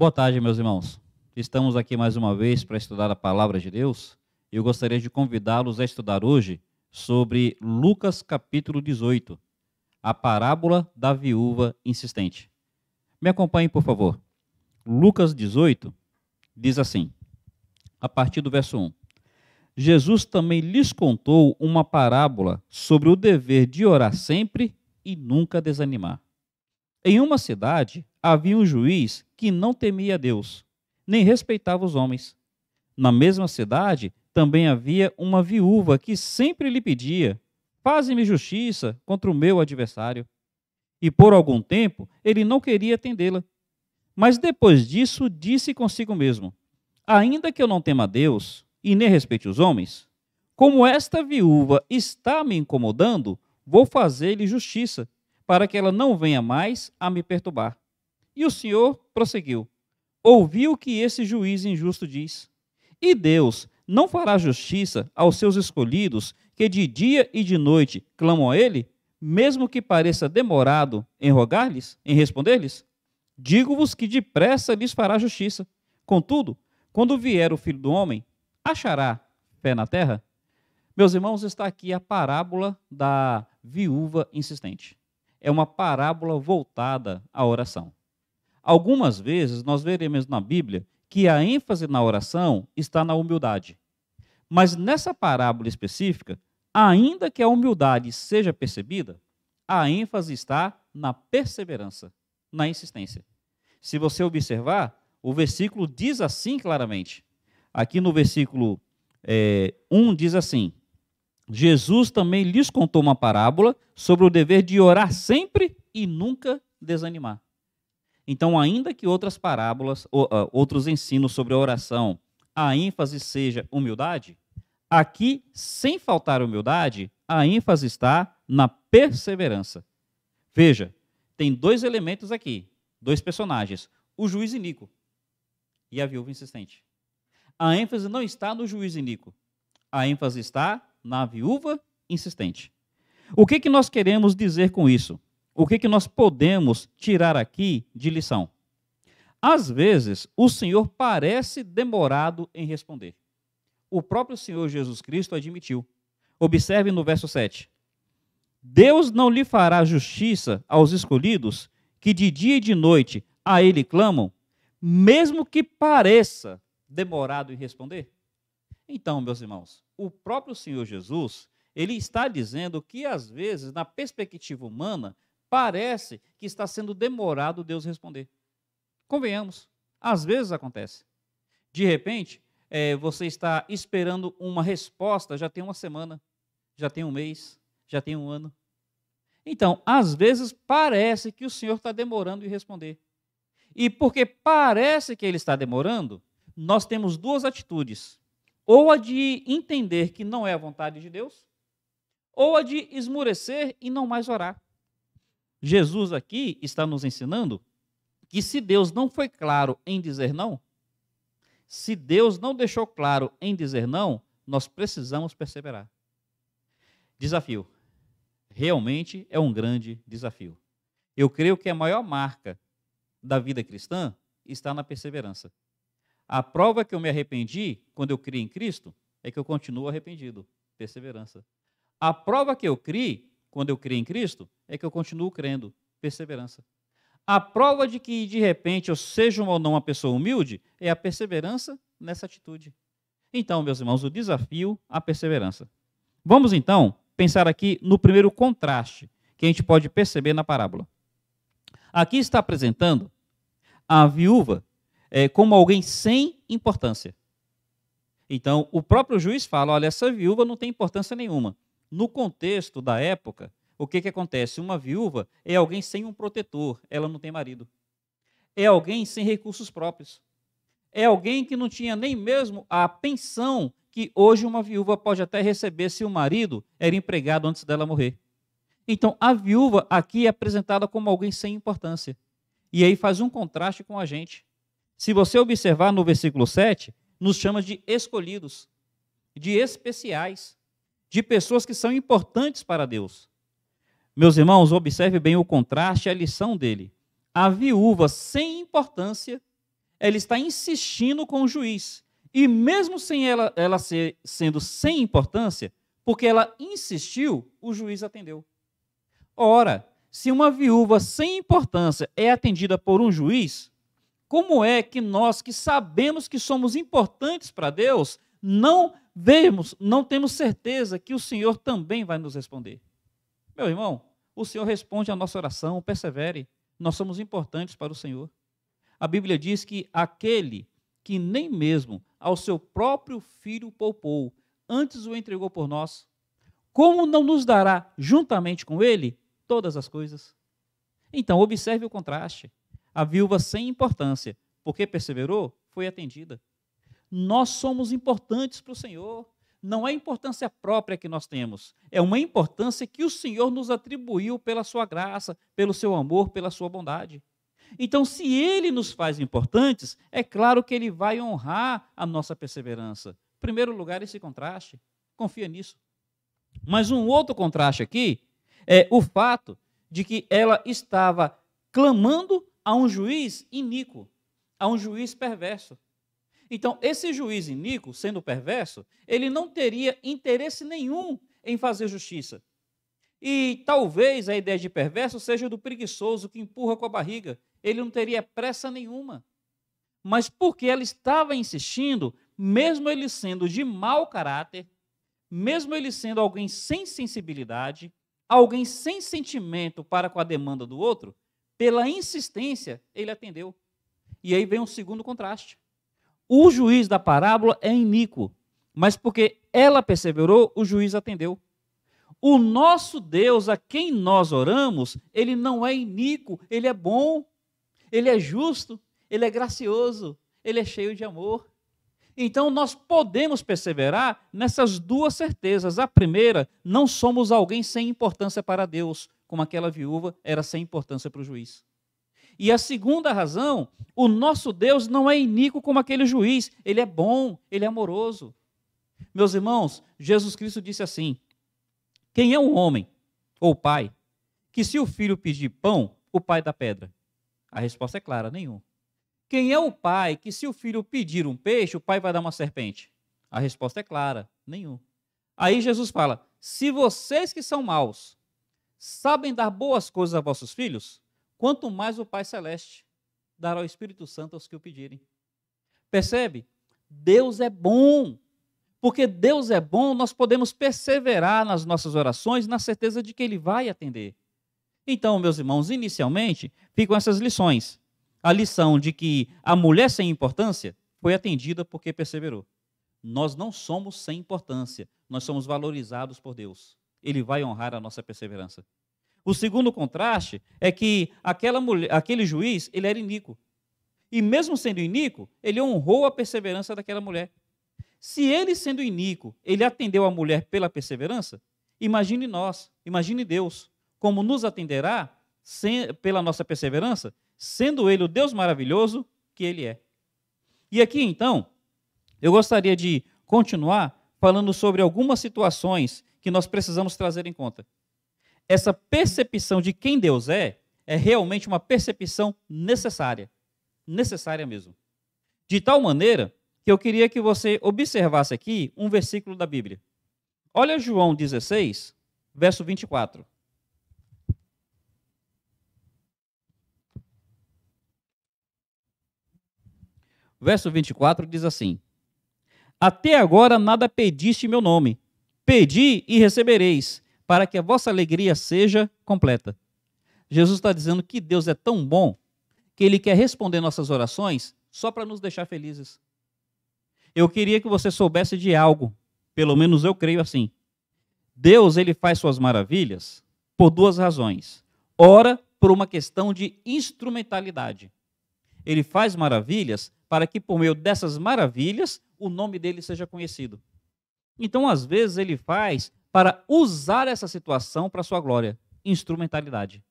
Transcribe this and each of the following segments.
Boa tarde, meus irmãos. Estamos aqui mais uma vez para estudar a palavra de Deus. Eu gostaria de convidá-los a estudar hoje sobre Lucas capítulo 18, a parábola da viúva insistente. Me acompanhem, por favor. Lucas 18 diz assim, a partir do verso 1. Jesus também lhes contou uma parábola sobre o dever de orar sempre e nunca desanimar. Em uma cidade havia um juiz que não temia Deus, nem respeitava os homens. Na mesma cidade também havia uma viúva que sempre lhe pedia: Faze-me justiça contra o meu adversário. E por algum tempo ele não queria atendê-la. Mas depois disso disse consigo mesmo: Ainda que eu não tema Deus e nem respeite os homens, como esta viúva está me incomodando, vou fazer-lhe justiça, para que ela não venha mais a me perturbar. E o Senhor prosseguiu: Ouvi o que esse juiz injusto diz. E Deus não fará justiça aos seus escolhidos, que de dia e de noite clamam a Ele, mesmo que pareça demorado em rogar-lhes, em responder-lhes? Digo-vos que depressa lhes fará justiça. Contudo, quando vier o filho do homem, achará pé na terra? Meus irmãos, está aqui a parábola da viúva insistente. É uma parábola voltada à oração. Algumas vezes nós veremos na Bíblia que a ênfase na oração está na humildade. Mas nessa parábola específica, ainda que a humildade seja percebida, a ênfase está na perseverança, na insistência. Se você observar, o versículo diz assim claramente. Aqui no versículo é, 1 diz assim: Jesus também lhes contou uma parábola sobre o dever de orar sempre e nunca desanimar. Então, ainda que outras parábolas, ou, uh, ah, outros ensinos sobre a oração, a ênfase seja humildade, aqui, sem faltar humildade, a ênfase está na perseverança. Veja, tem dois elementos aqui, dois personagens: o juiz Inico e a viúva insistente. A ênfase não está no juiz Inico, a ênfase está na viúva insistente. O que, que nós queremos dizer com isso? o que, que nós podemos tirar aqui de lição? Às vezes, o Senhor parece demorado em responder. O próprio Senhor Jesus Cristo admitiu. Observe no verso 7. Deus não lhe fará justiça aos escolhidos que de dia e de noite a ele clamam, mesmo que pareça demorado em responder? Então, meus irmãos, o próprio Senhor Jesus, ele está dizendo que às vezes, na perspectiva humana, parece que está sendo demorado Deus responder. Convenhamos, às vezes acontece. De repente, é, você está esperando uma resposta já tem uma semana, já tem um mês, já tem um ano. Então, às vezes parece que o Senhor está demorando em responder. E porque parece que ele está demorando, nós temos duas atitudes: ou a de entender que não é a vontade de Deus, ou a de esmurecer e não mais orar. Jesus aqui está nos ensinando que se Deus não foi claro em dizer não, se Deus não deixou claro em dizer não, nós precisamos perseverar. Desafio. Realmente é um grande desafio. Eu creio que a maior marca da vida cristã está na perseverança. A prova que eu me arrependi quando eu criei em Cristo é que eu continuo arrependido. Perseverança. A prova que eu criei quando eu creio em Cristo é que eu continuo crendo. Perseverança. A prova de que, de repente, eu seja ou não uma pessoa humilde é a perseverança nessa atitude. Então, meus irmãos, o desafio à perseverança. Vamos então pensar aqui no primeiro contraste que a gente pode perceber na parábola. Aqui está apresentando a viúva é, como alguém sem importância. Então, o próprio juiz fala: olha, essa viúva não tem importância nenhuma. No contexto da época, o que, que acontece? Uma viúva é alguém sem um protetor, ela não tem marido. É alguém sem recursos próprios. É alguém que não tinha nem mesmo a pensão que hoje uma viúva pode até receber se o marido era empregado antes dela morrer. Então, a viúva aqui é apresentada como alguém sem importância. E aí faz um contraste com a gente. Se você observar no versículo 7, nos chama de escolhidos, de especiais de pessoas que são importantes para Deus. Meus irmãos, observe bem o contraste e a lição dele. A viúva, sem importância, ela está insistindo com o juiz. E mesmo sem ela, ela ser, sendo sem importância, porque ela insistiu, o juiz atendeu. Ora, se uma viúva sem importância é atendida por um juiz, como é que nós que sabemos que somos importantes para Deus não vemos, não temos certeza que o Senhor também vai nos responder. Meu irmão, o Senhor responde à nossa oração, persevere. Nós somos importantes para o Senhor. A Bíblia diz que aquele que nem mesmo ao seu próprio filho poupou, antes o entregou por nós, como não nos dará juntamente com ele todas as coisas? Então, observe o contraste. A viúva sem importância, porque perseverou, foi atendida. Nós somos importantes para o Senhor. Não é importância própria que nós temos, é uma importância que o Senhor nos atribuiu pela sua graça, pelo seu amor, pela sua bondade. Então, se ele nos faz importantes, é claro que ele vai honrar a nossa perseverança. Em primeiro lugar, esse contraste. Confia nisso. Mas um outro contraste aqui é o fato de que ela estava clamando a um juiz iníquo, a um juiz perverso. Então, esse juiz iníquo, sendo perverso, ele não teria interesse nenhum em fazer justiça. E talvez a ideia de perverso seja do preguiçoso que empurra com a barriga. Ele não teria pressa nenhuma. Mas porque ela estava insistindo, mesmo ele sendo de mau caráter, mesmo ele sendo alguém sem sensibilidade, alguém sem sentimento para com a demanda do outro, pela insistência, ele atendeu. E aí vem um segundo contraste. O juiz da parábola é iníquo, mas porque ela perseverou, o juiz atendeu. O nosso Deus a quem nós oramos, ele não é iníquo, ele é bom, ele é justo, ele é gracioso, ele é cheio de amor. Então nós podemos perseverar nessas duas certezas. A primeira, não somos alguém sem importância para Deus, como aquela viúva era sem importância para o juiz. E a segunda razão, o nosso Deus não é iníquo como aquele juiz, ele é bom, ele é amoroso. Meus irmãos, Jesus Cristo disse assim: Quem é um homem ou pai que se o filho pedir pão, o pai dá pedra? A resposta é clara, nenhum. Quem é o pai que se o filho pedir um peixe, o pai vai dar uma serpente? A resposta é clara, nenhum. Aí Jesus fala: Se vocês que são maus sabem dar boas coisas a vossos filhos, quanto mais o Pai Celeste dará o Espírito Santo aos que o pedirem. Percebe? Deus é bom. Porque Deus é bom, nós podemos perseverar nas nossas orações na certeza de que Ele vai atender. Então, meus irmãos, inicialmente ficam essas lições. A lição de que a mulher sem importância foi atendida porque perseverou. Nós não somos sem importância, nós somos valorizados por Deus. Ele vai honrar a nossa perseverança. O segundo contraste é que aquela mulher, aquele juiz, ele era iníquo. E mesmo sendo iníquo, ele honrou a perseverança daquela mulher. Se ele sendo iníquo, ele atendeu a mulher pela perseverança, imagine nós, imagine Deus, como nos atenderá sem, pela nossa perseverança, sendo ele o Deus maravilhoso que ele é. E aqui então, eu gostaria de continuar falando sobre algumas situações que nós precisamos trazer em conta essa percepção de quem Deus é, é realmente uma percepção necessária. Necessária mesmo. De tal maneira que eu queria que você observasse aqui um versículo da Bíblia. Olha João 16, verso 24. Verso 24 diz assim: Até agora nada pediste meu nome. Pedi e recebereis, para que a vossa alegria seja completa. Jesus está dizendo que Deus é tão bom que Ele quer responder nossas orações só para nos deixar felizes. Eu queria que você soubesse de algo, pelo menos eu creio assim. Deus ele faz suas maravilhas por duas razões. Ora, por uma questão de instrumentalidade. Ele faz maravilhas para que por meio dessas maravilhas o nome dele seja conhecido. Então, às vezes ele faz para usar essa situação para sua glória, instrumentalidade.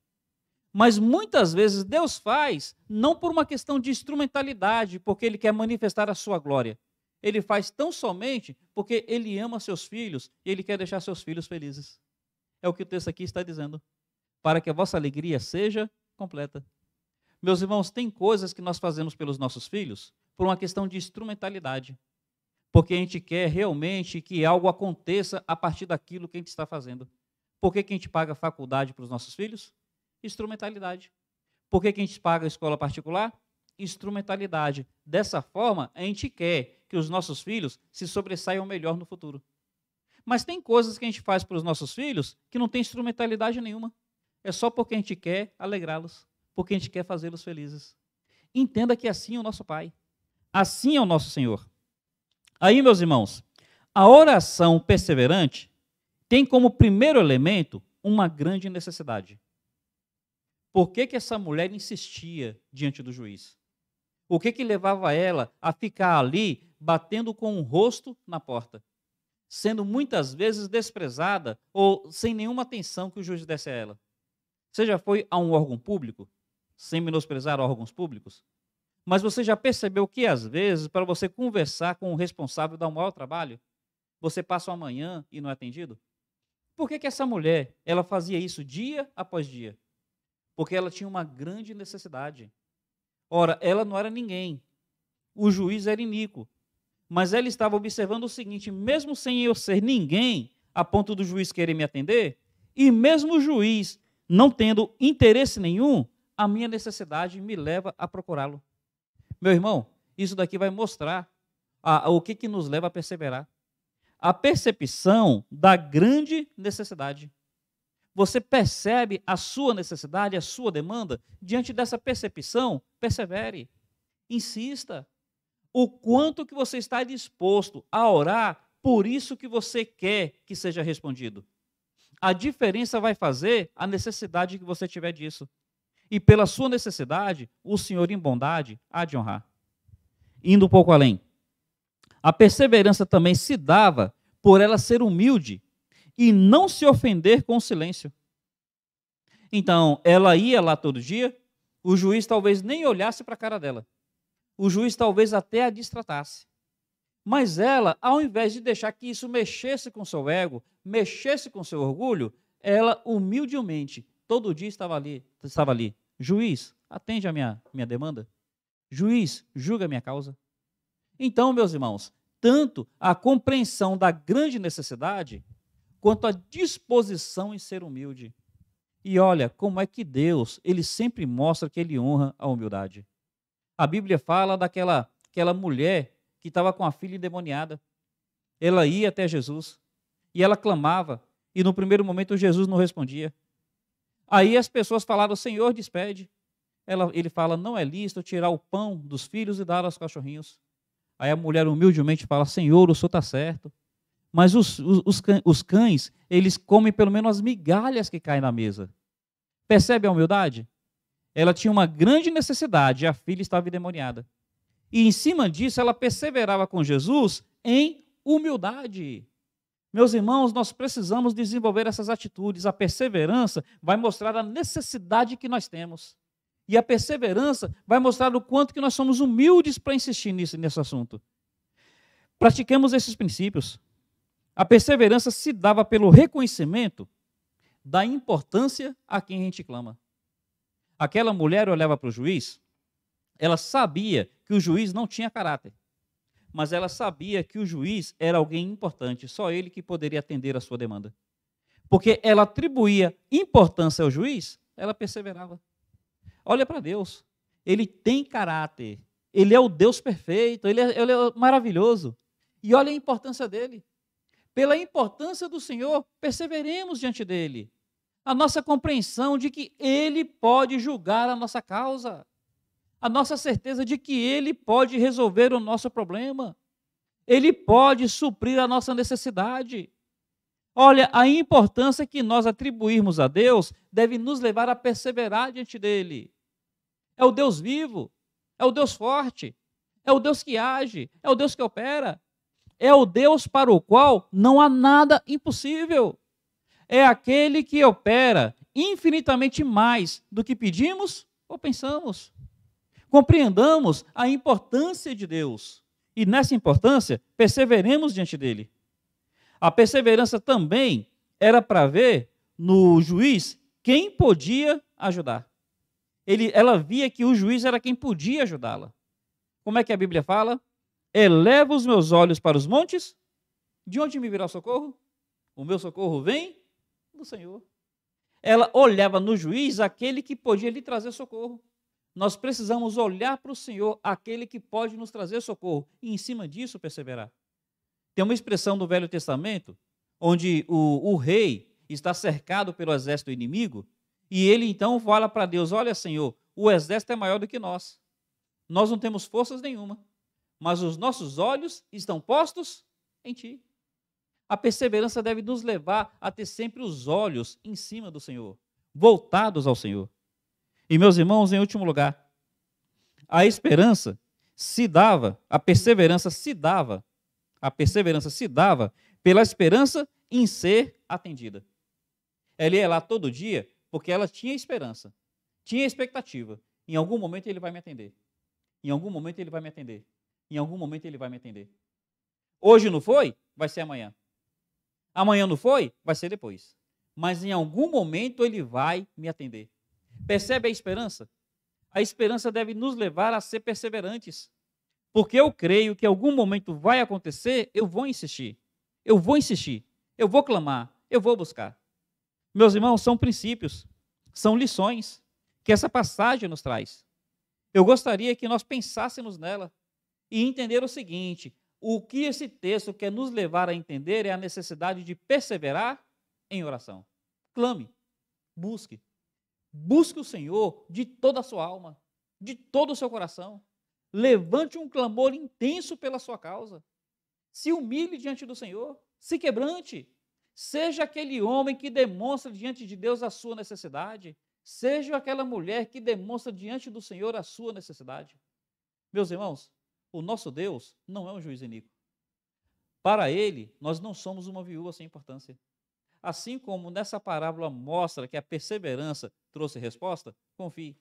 Mas muitas vezes Deus faz não por uma questão de instrumentalidade, porque ele quer manifestar a sua glória. Ele faz tão somente porque ele ama seus filhos e ele quer deixar seus filhos felizes. É o que o texto aqui está dizendo. Para que a vossa alegria seja completa. Meus irmãos, tem coisas que nós fazemos pelos nossos filhos por uma questão de instrumentalidade. Porque a gente quer realmente que algo aconteça a partir daquilo que a gente está fazendo. Por que, que a gente paga faculdade para os nossos filhos? Instrumentalidade. Por que, que a gente paga escola particular? Instrumentalidade. Dessa forma, a gente quer que os nossos filhos se sobressaiam melhor no futuro. Mas tem coisas que a gente faz para os nossos filhos que não tem instrumentalidade nenhuma. É só porque a gente quer alegrá-los, porque a gente quer fazê-los felizes. Entenda que assim é o nosso Pai, assim é o nosso Senhor. Aí, meus irmãos, a oração perseverante tem como primeiro elemento uma grande necessidade. Por que, que essa mulher insistia diante do juiz? O que, que levava ela a ficar ali batendo com o rosto na porta? sendo muitas vezes desprezada ou sem nenhuma atenção que o juiz desse a ela. Seja foi a um órgão público, sem menosprezar órgãos públicos? Mas você já percebeu que, às vezes, para você conversar com o responsável dá um maior trabalho? Você passa uma manhã e não é atendido? Por que, que essa mulher ela fazia isso dia após dia? Porque ela tinha uma grande necessidade. Ora, ela não era ninguém. O juiz era iníquo. Mas ela estava observando o seguinte: mesmo sem eu ser ninguém, a ponto do juiz querer me atender, e mesmo o juiz não tendo interesse nenhum, a minha necessidade me leva a procurá-lo. Meu irmão, isso daqui vai mostrar a, a, o que, que nos leva a perseverar. A percepção da grande necessidade. Você percebe a sua necessidade, a sua demanda. Diante dessa percepção, persevere. Insista. O quanto que você está disposto a orar por isso que você quer que seja respondido. A diferença vai fazer a necessidade que você tiver disso e pela sua necessidade, o Senhor, em bondade, há de honrar. Indo um pouco além, a perseverança também se dava por ela ser humilde e não se ofender com o silêncio. Então, ela ia lá todo dia, o juiz talvez nem olhasse para a cara dela. O juiz talvez até a distratasse. Mas ela, ao invés de deixar que isso mexesse com seu ego, mexesse com seu orgulho, ela humildemente Todo dia estava ali, estava ali. Juiz, atende a minha, minha demanda. Juiz, julga a minha causa. Então, meus irmãos, tanto a compreensão da grande necessidade, quanto a disposição em ser humilde. E olha como é que Deus, ele sempre mostra que ele honra a humildade. A Bíblia fala daquela aquela mulher que estava com a filha endemoniada. Ela ia até Jesus e ela clamava, e no primeiro momento Jesus não respondia. Aí as pessoas falaram: Senhor, despede. Ela, ele fala: Não é lícito tirar o pão dos filhos e dar aos cachorrinhos. Aí a mulher humildemente fala: Senhor, o senhor está certo. Mas os, os, os cães, eles comem pelo menos as migalhas que caem na mesa. Percebe a humildade? Ela tinha uma grande necessidade, a filha estava endemoniada. E em cima disso, ela perseverava com Jesus em humildade. Meus irmãos, nós precisamos desenvolver essas atitudes. A perseverança vai mostrar a necessidade que nós temos. E a perseverança vai mostrar o quanto que nós somos humildes para insistir nisso, nesse assunto. Pratiquemos esses princípios. A perseverança se dava pelo reconhecimento da importância a quem a gente clama. Aquela mulher olhava para o juiz, ela sabia que o juiz não tinha caráter mas ela sabia que o juiz era alguém importante, só ele que poderia atender a sua demanda. Porque ela atribuía importância ao juiz, ela perseverava. Olha para Deus, ele tem caráter, ele é o Deus perfeito, ele é, ele é maravilhoso. E olha a importância dele. Pela importância do Senhor, perseveremos diante dele. A nossa compreensão de que ele pode julgar a nossa causa a nossa certeza de que Ele pode resolver o nosso problema, Ele pode suprir a nossa necessidade. Olha, a importância que nós atribuirmos a Deus deve nos levar a perseverar diante dele. É o Deus vivo, é o Deus forte, é o Deus que age, é o Deus que opera, é o Deus para o qual não há nada impossível. É aquele que opera infinitamente mais do que pedimos ou pensamos compreendamos a importância de Deus e nessa importância perseveremos diante dele. A perseverança também era para ver no juiz quem podia ajudar. Ele, ela via que o juiz era quem podia ajudá-la. Como é que a Bíblia fala? Eleva os meus olhos para os montes, de onde me virá o socorro? O meu socorro vem do Senhor. Ela olhava no juiz aquele que podia lhe trazer socorro. Nós precisamos olhar para o Senhor, aquele que pode nos trazer socorro, e em cima disso perseverar. Tem uma expressão do Velho Testamento, onde o, o rei está cercado pelo exército inimigo, e ele então fala para Deus: Olha, Senhor, o exército é maior do que nós. Nós não temos forças nenhuma, mas os nossos olhos estão postos em Ti. A perseverança deve nos levar a ter sempre os olhos em cima do Senhor, voltados ao Senhor. E, meus irmãos, em último lugar, a esperança se dava, a perseverança se dava, a perseverança se dava pela esperança em ser atendida. Ela ia lá todo dia porque ela tinha esperança, tinha expectativa. Em algum momento ele vai me atender. Em algum momento ele vai me atender. Em algum momento ele vai me atender. Hoje não foi, vai ser amanhã. Amanhã não foi, vai ser depois. Mas em algum momento ele vai me atender. Percebe a esperança? A esperança deve nos levar a ser perseverantes. Porque eu creio que algum momento vai acontecer, eu vou insistir. Eu vou insistir. Eu vou clamar. Eu vou buscar. Meus irmãos, são princípios, são lições que essa passagem nos traz. Eu gostaria que nós pensássemos nela e entender o seguinte: o que esse texto quer nos levar a entender é a necessidade de perseverar em oração. Clame, busque, Busque o Senhor de toda a sua alma, de todo o seu coração. Levante um clamor intenso pela sua causa. Se humilhe diante do Senhor, se quebrante. Seja aquele homem que demonstra diante de Deus a sua necessidade. Seja aquela mulher que demonstra diante do Senhor a sua necessidade. Meus irmãos, o nosso Deus não é um juiz iníquo. Para ele, nós não somos uma viúva sem importância. Assim como nessa parábola mostra que a perseverança trouxe resposta, confie.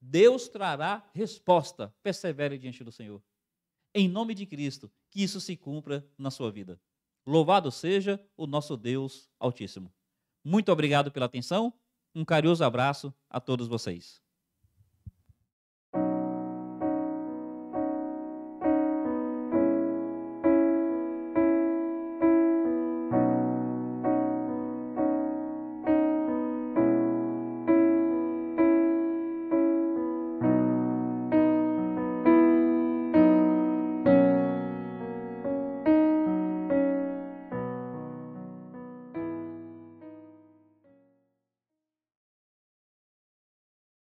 Deus trará resposta. Persevere diante do Senhor. Em nome de Cristo, que isso se cumpra na sua vida. Louvado seja o nosso Deus Altíssimo. Muito obrigado pela atenção. Um carinhoso abraço a todos vocês.